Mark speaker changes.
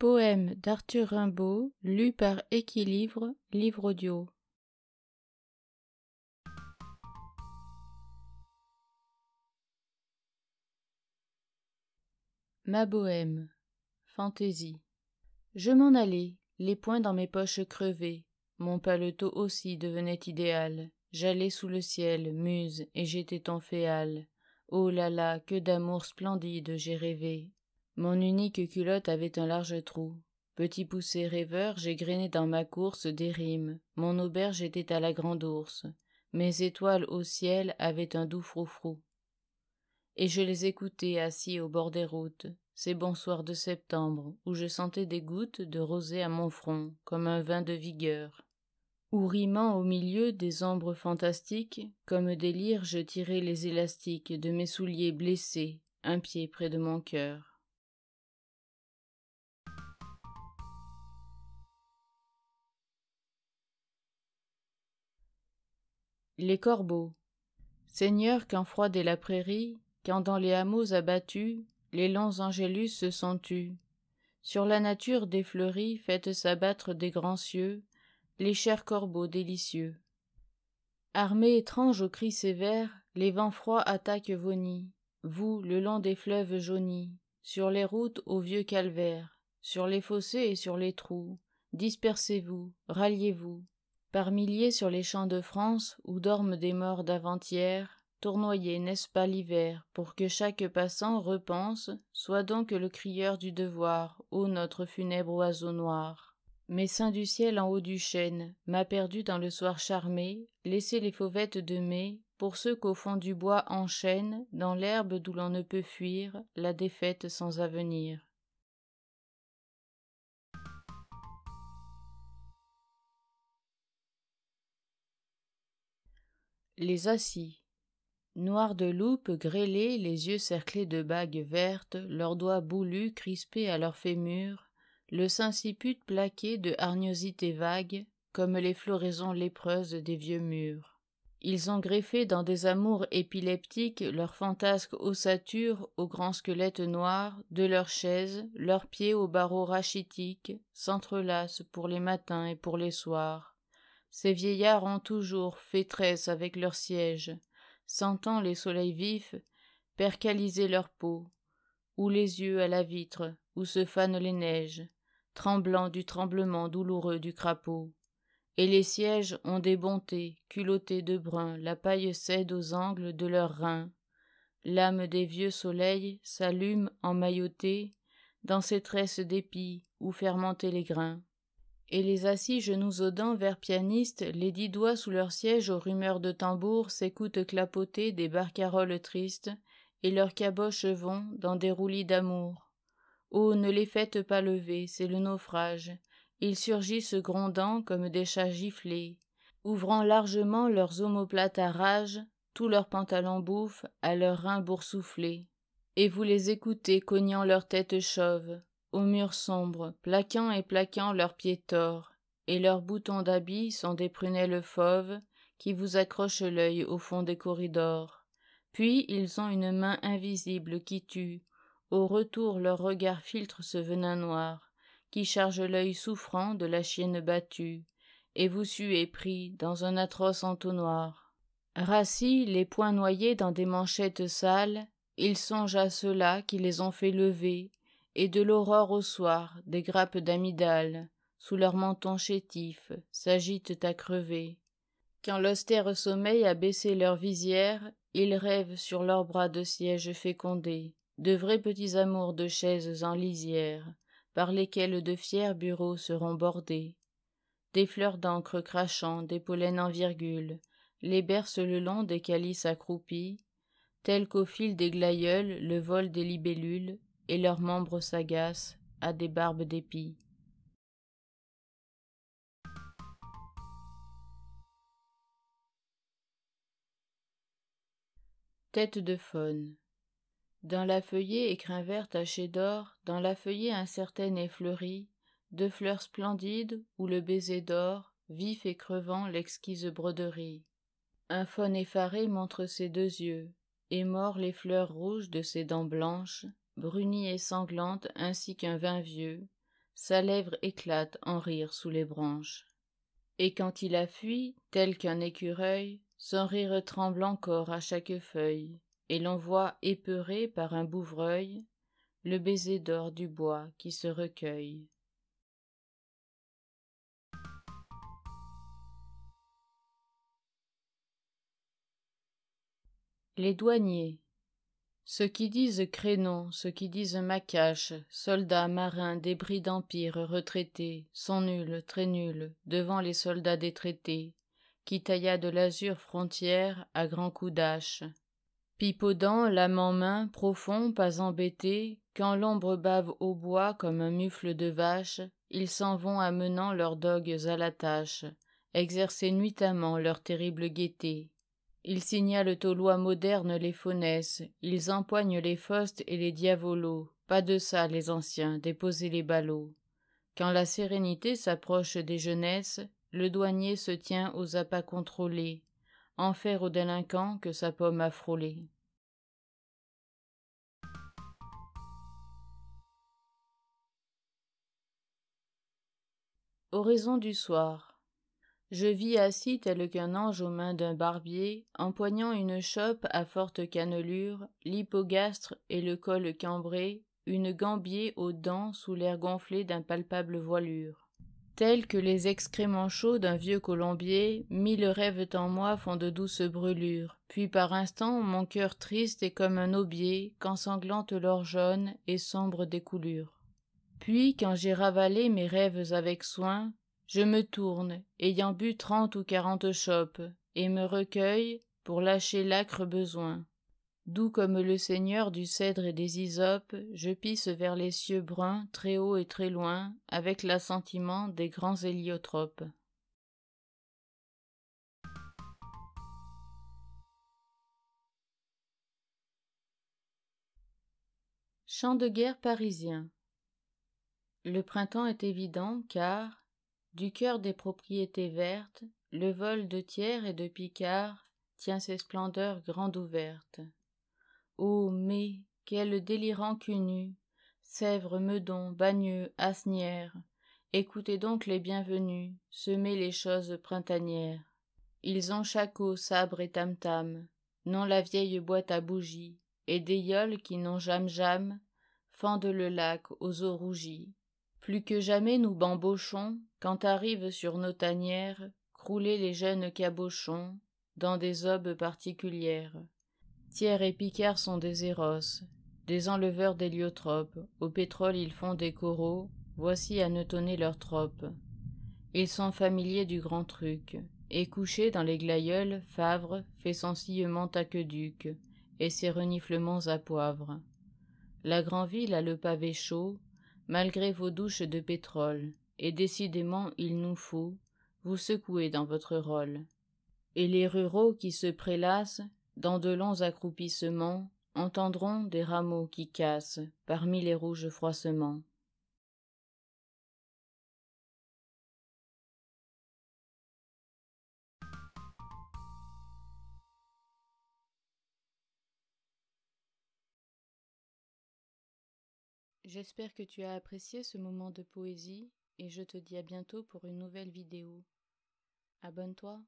Speaker 1: Poème d'Arthur Rimbaud, lu par Équilibre, livre audio. Ma bohème, fantaisie. Je m'en allais, les poings dans mes poches crevés, mon paletot aussi devenait idéal. J'allais sous le ciel, muse, et j'étais en féal. Oh là là, que d'amour splendide j'ai rêvé, mon unique culotte avait un large trou. Petit poussé rêveur, j'égrenais dans ma course des rimes. Mon auberge était à la grande ours. Mes étoiles au ciel avaient un doux froufrou. Et je les écoutais assis au bord des routes, ces bons soirs de septembre, où je sentais des gouttes de rosée à mon front, comme un vin de vigueur. Ou rimant au milieu des ombres fantastiques, comme délire je tirais les élastiques de mes souliers blessés, un pied près de mon cœur. Les corbeaux. Seigneur, quand froid est la prairie, quand dans les hameaux abattus, les longs angélus se sont tus. Sur la nature des fleuries faites s'abattre des grands cieux, les chers corbeaux délicieux. Armés étrange aux cris sévères, les vents froids attaquent vos nids, vous, le long des fleuves jaunis, sur les routes aux vieux calvaires, sur les fossés et sur les trous, dispersez-vous, ralliez-vous, par milliers sur les champs de France où dorment des morts d'avant-hier, tournoyer n'est-ce pas l'hiver, pour que chaque passant repense, soit donc le crieur du devoir, ô notre funèbre oiseau noir. Mais saint du ciel en haut du chêne, m'a perdu dans le soir charmé, laissé les fauvettes de mai, pour ceux qu'au fond du bois enchaînent, dans l'herbe d'où l'on ne peut fuir, la défaite sans avenir. Les assis. Noirs de loupe, grêlés, les yeux cerclés de bagues vertes, leurs doigts boulus crispés à leurs fémurs, le sein plaqué de hargnosités vagues, comme les floraisons lépreuses des vieux murs. Ils ont greffé dans des amours épileptiques leurs fantasques ossature aux grands squelettes noirs, de leurs chaises, leurs pieds aux barreaux rachitiques, s'entrelacent pour les matins et pour les soirs. Ces vieillards ont toujours fait tresse avec leurs sièges, sentant les soleils vifs percaliser leur peau, ou les yeux à la vitre où se fanent les neiges, tremblant du tremblement douloureux du crapaud. Et les sièges ont des bontés, culottés de brun, la paille cède aux angles de leurs reins. L'âme des vieux soleils s'allume en mailloté dans ces tresses d'épis où fermentaient les grains et les assis genoux aux dents vers pianiste, les dix doigts sous leur siège aux rumeurs de tambour, s'écoutent clapoter des barcaroles tristes, et leurs caboches vont dans des roulis d'amour. Oh, ne les faites pas lever, c'est le naufrage. Ils surgissent grondant comme des chats giflés, ouvrant largement leurs omoplates à rage, tous leurs pantalons bouffent à leurs reins boursouflés. Et vous les écoutez cognant leurs têtes chauves, au murs sombres, plaquant et plaquant leurs pieds torts, et leurs boutons d'habits sont des prunelles fauves qui vous accrochent l'œil au fond des corridors. Puis ils ont une main invisible qui tue. Au retour, leur regard filtre ce venin noir, qui charge l'œil souffrant de la chienne battue, et vous suez pris dans un atroce entonnoir. Rassis, les poings noyés dans des manchettes sales, ils songent à ceux-là qui les ont fait lever et de l'aurore au soir, des grappes d'amidale, sous leurs mentons chétifs, s'agitent à crever. Quand l'austère sommeil a baissé leurs visières, ils rêvent sur leurs bras de sièges fécondés, de vrais petits amours de chaises en lisière, par lesquels de fiers bureaux seront bordés. Des fleurs d'encre crachant, des pollens en virgule, les bercent le long des calices accroupis, tels qu'au fil des glaïeuls le vol des libellules et leurs membres s'agacent à des barbes d'épis. Tête de faune. Dans la feuillée écrin vert taché d'or, dans la feuillée incertaine et fleurie, de fleurs splendides où le baiser d'or, vif et crevant l'exquise broderie. Un faune effaré montre ses deux yeux, et mord les fleurs rouges de ses dents blanches, brunie et sanglante ainsi qu'un vin vieux, sa lèvre éclate en rire sous les branches. Et quand il a fui, tel qu'un écureuil, son rire tremble encore à chaque feuille, et l'on voit épeuré par un bouvreuil le baiser d'or du bois qui se recueille. Les douaniers ceux qui disent crénon, ceux qui disent macache, soldats, marins, débris d'empire, retraités, sont nuls, très nuls, devant les soldats détraités, qui de l'azur frontière à grands coups d'hache. Pipodant, l'âme en main, profond, pas embêté, quand l'ombre bave au bois comme un mufle de vache, ils s'en vont amenant leurs dogues à la tâche, exercer nuitamment leur terrible gaieté. Ils signalent aux lois modernes les faunesses, ils empoignent les faustes et les diavolos. Pas de ça, les anciens, déposer les ballots. Quand la sérénité s'approche des jeunesses, le douanier se tient aux appâts contrôlés, enfer aux délinquants que sa pomme a frôlé. Oraison du soir. Je vis assis tel qu'un ange aux mains d'un barbier, empoignant une chope à forte cannelure, l'hypogastre et le col cambré, une gambier aux dents sous l'air gonflé palpable voilure. Tels que les excréments chauds d'un vieux colombier, mille rêves en moi font de douces brûlures, puis par instants mon cœur triste est comme un aubier qu'ensanglante l'or jaune et sombre découlure. Puis, quand j'ai ravalé mes rêves avec soin, je me tourne, ayant bu trente ou quarante chopes, et me recueille pour lâcher l'âcre besoin. D'où comme le seigneur du cèdre et des isopes, je pisse vers les cieux bruns, très haut et très loin, avec l'assentiment des grands héliotropes. Chant de guerre parisien. Le printemps est évident car, du cœur des propriétés vertes, le vol de Thiers et de Picard tient ses splendeurs grandes ouvertes. Oh, mais, quel délirant cunu, Sèvres, Meudon, Bagneux, Asnières, écoutez donc les bienvenus, semez les choses printanières. Ils ont eau sabre et tam-tam, non la vieille boîte à bougies, et des yoles qui n'ont jamais jam fendent le lac aux eaux rougies. Plus que jamais nous bambochons, quand arrivent sur nos tanières, crouler les jeunes cabochons, dans des aubes particulières. Thiers et Picard sont des héros, des enleveurs d'héliotropes, au pétrole ils font des coraux, voici à neutonner leurs tropes. Ils sont familiers du grand truc, et couchés dans les glaïeuls, Favre fait son aqueduc, et ses reniflements à poivre. La grand ville a le pavé chaud, malgré vos douches de pétrole, et décidément il nous faut, vous secouer dans votre rôle. Et les ruraux qui se prélassent, dans de longs accroupissements, entendront des rameaux qui cassent parmi les rouges froissements. J'espère que tu as apprécié ce moment de poésie et je te dis à bientôt pour une nouvelle vidéo. Abonne-toi